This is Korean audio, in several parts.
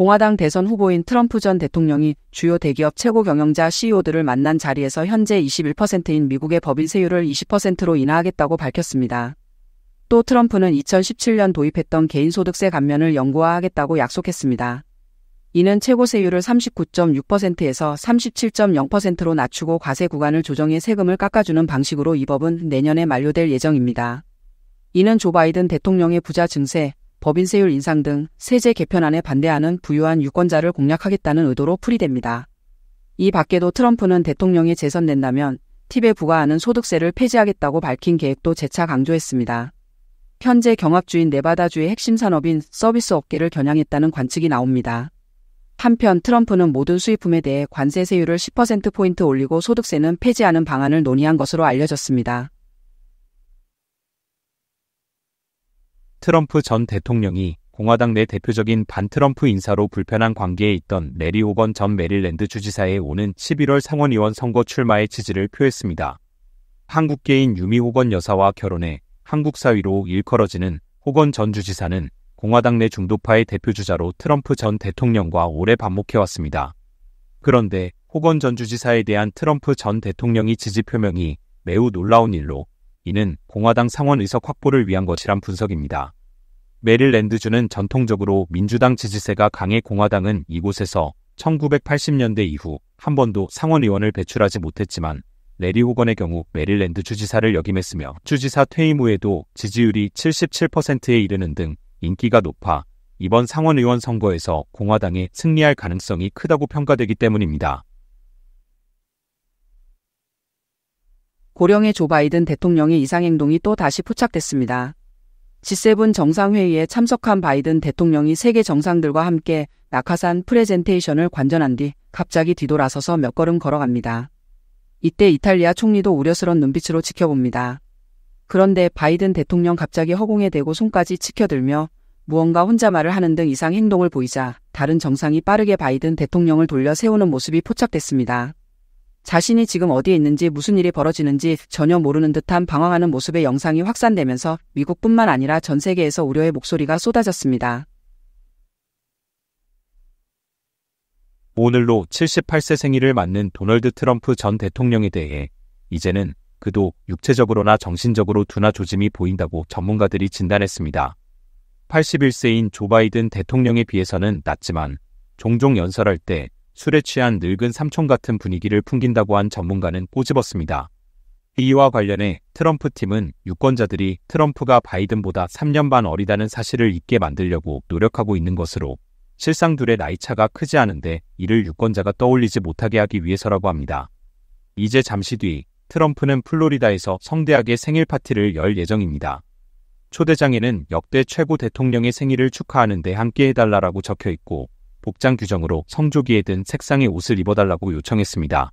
공화당 대선 후보인 트럼프 전 대통령이 주요 대기업 최고 경영자 CEO들을 만난 자리에서 현재 21%인 미국의 법인 세율을 20%로 인하하겠다고 밝혔습니다. 또 트럼프는 2017년 도입했던 개인소득세 감면을 연구화하겠다고 약속했습니다. 이는 최고 세율을 39.6%에서 37.0%로 낮추고 과세 구간을 조정해 세금을 깎아주는 방식으로 이 법은 내년에 만료될 예정입니다. 이는 조 바이든 대통령의 부자 증세, 법인세율 인상 등 세제 개편안에 반대하는 부유한 유권자를 공략하겠다는 의도로 풀이됩니다. 이 밖에도 트럼프는 대통령이 재선된다면 팁에 부과하는 소득세를 폐지하겠다고 밝힌 계획도 재차 강조했습니다. 현재 경합주인 네바다주의 핵심 산업인 서비스 업계를 겨냥했다는 관측이 나옵니다. 한편 트럼프는 모든 수입품에 대해 관세세율을 10%포인트 올리고 소득세는 폐지하는 방안을 논의한 것으로 알려졌습니다. 트럼프 전 대통령이 공화당 내 대표적인 반트럼프 인사로 불편한 관계에 있던 메리 호건전 메릴랜드 주지사의 오는 11월 상원의원 선거 출마에 지지를 표했습니다. 한국계인 유미 호건 여사와 결혼해 한국 사위로 일컬어지는 호건 전 주지사는 공화당 내 중도파의 대표주자로 트럼프 전 대통령과 오래 반목해왔습니다. 그런데 호건 전 주지사에 대한 트럼프 전 대통령이 지지 표명이 매우 놀라운 일로 이는 공화당 상원 의석 확보를 위한 것이란 분석입니다. 메릴랜드주는 전통적으로 민주당 지지세가 강해 공화당은 이곳에서 1980년대 이후 한 번도 상원 의원을 배출하지 못했지만 레리 호건의 경우 메릴랜드 주지사를 역임했으며 주지사 퇴임 후에도 지지율이 77%에 이르는 등 인기가 높아 이번 상원의원 선거에서 공화당이 승리할 가능성이 크다고 평가되기 때문입니다. 고령의 조 바이든 대통령의 이상행동이 또 다시 포착됐습니다. G7 정상회의에 참석한 바이든 대통령이 세계 정상들과 함께 낙하산 프레젠테이션을 관전한 뒤 갑자기 뒤돌아서서 몇 걸음 걸어갑니다. 이때 이탈리아 총리도 우려스런 눈빛으로 지켜봅니다. 그런데 바이든 대통령 갑자기 허공에 대고 손까지 치켜들며 무언가 혼자 말을 하는 등 이상 행동을 보이자 다른 정상이 빠르게 바이든 대통령을 돌려 세우는 모습이 포착됐습니다. 자신이 지금 어디에 있는지 무슨 일이 벌어지는지 전혀 모르는 듯한 방황하는 모습의 영상이 확산되면서 미국뿐만 아니라 전 세계에서 우려의 목소리가 쏟아졌습니다. 오늘로 78세 생일을 맞는 도널드 트럼프 전 대통령에 대해 이제는 그도 육체적으로나 정신적으로 둔화 조짐이 보인다고 전문가들이 진단했습니다. 81세인 조 바이든 대통령에 비해서는 낮지만 종종 연설할 때 술에 취한 늙은 삼촌 같은 분위기를 풍긴다고 한 전문가는 꼬집었습니다. 이와 관련해 트럼프 팀은 유권자들이 트럼프가 바이든보다 3년 반 어리다는 사실을 잊게 만들려고 노력하고 있는 것으로 실상 둘의 나이 차가 크지 않은데 이를 유권자가 떠올리지 못하게 하기 위해서라고 합니다. 이제 잠시 뒤 트럼프는 플로리다에서 성대하게 생일 파티를 열 예정입니다. 초대장에는 역대 최고 대통령의 생일을 축하하는데 함께해달라라고 적혀 있고 복장 규정으로 성조기에 든 색상의 옷을 입어달라고 요청했습니다.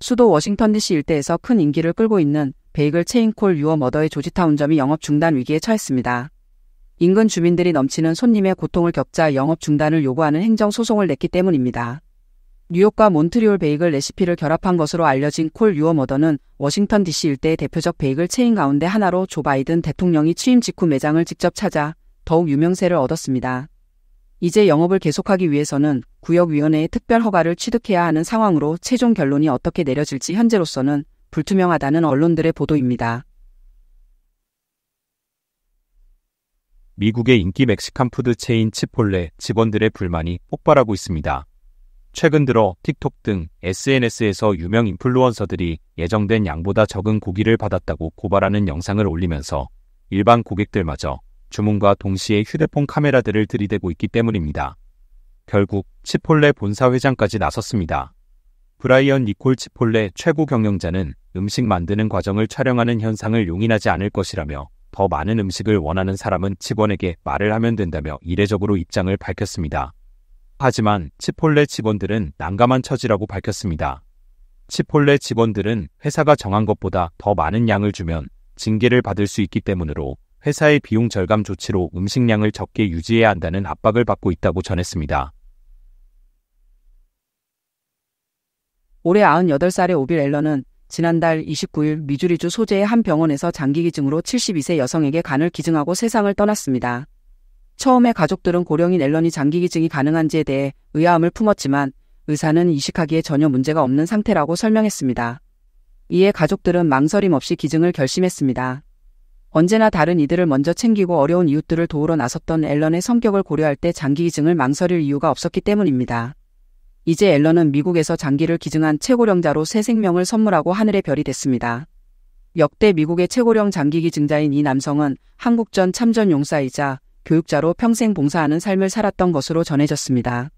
수도 워싱턴 DC 일대에서 큰 인기를 끌고 있는 베이글 체인콜 유어 머더의 조지타운점이 영업 중단 위기에 처했습니다. 인근 주민들이 넘치는 손님의 고통을 겪자 영업 중단을 요구하는 행정 소송을 냈기 때문입니다. 뉴욕과 몬트리올 베이글 레시피를 결합한 것으로 알려진 콜 유어머더는 워싱턴 DC 일대의 대표적 베이글 체인 가운데 하나로 조 바이든 대통령이 취임 직후 매장을 직접 찾아 더욱 유명세를 얻었습니다. 이제 영업을 계속하기 위해서는 구역위원회의 특별 허가를 취득해야 하는 상황으로 최종 결론이 어떻게 내려질지 현재로서는 불투명하다는 언론들의 보도입니다. 미국의 인기 멕시칸 푸드 체인 치폴레 직원들의 불만이 폭발하고 있습니다. 최근 들어 틱톡 등 SNS에서 유명 인플루언서들이 예정된 양보다 적은 고기를 받았다고 고발하는 영상을 올리면서 일반 고객들마저 주문과 동시에 휴대폰 카메라들을 들이대고 있기 때문입니다. 결국 치폴레 본사 회장까지 나섰습니다. 브라이언 니콜 치폴레 최고 경영자는 음식 만드는 과정을 촬영하는 현상을 용인하지 않을 것이라며 더 많은 음식을 원하는 사람은 직원에게 말을 하면 된다며 이례적으로 입장을 밝혔습니다. 하지만 치폴레 직원들은 난감한 처지라고 밝혔습니다. 치폴레 직원들은 회사가 정한 것보다 더 많은 양을 주면 징계를 받을 수 있기 때문으로 회사의 비용 절감 조치로 음식량을 적게 유지해야 한다는 압박을 받고 있다고 전했습니다. 올해 98살의 오빌 앨런은 지난달 29일 미주리주 소재의 한 병원에서 장기기증으로 72세 여성에게 간을 기증하고 세상을 떠났습니다. 처음에 가족들은 고령인 앨런이 장기기증이 가능한지에 대해 의아함을 품었지만 의사는 이식하기에 전혀 문제가 없는 상태라고 설명했습니다. 이에 가족들은 망설임 없이 기증을 결심했습니다. 언제나 다른 이들을 먼저 챙기고 어려운 이웃들을 도우러 나섰던 앨런의 성격을 고려할 때 장기 기증을 망설일 이유가 없었기 때문입니다. 이제 앨런은 미국에서 장기를 기증한 최고령자로 새 생명을 선물하고 하늘의 별이 됐습니다. 역대 미국의 최고령 장기 기증자인 이 남성은 한국전 참전 용사이자 교육자로 평생 봉사하는 삶을 살았던 것으로 전해졌습니다.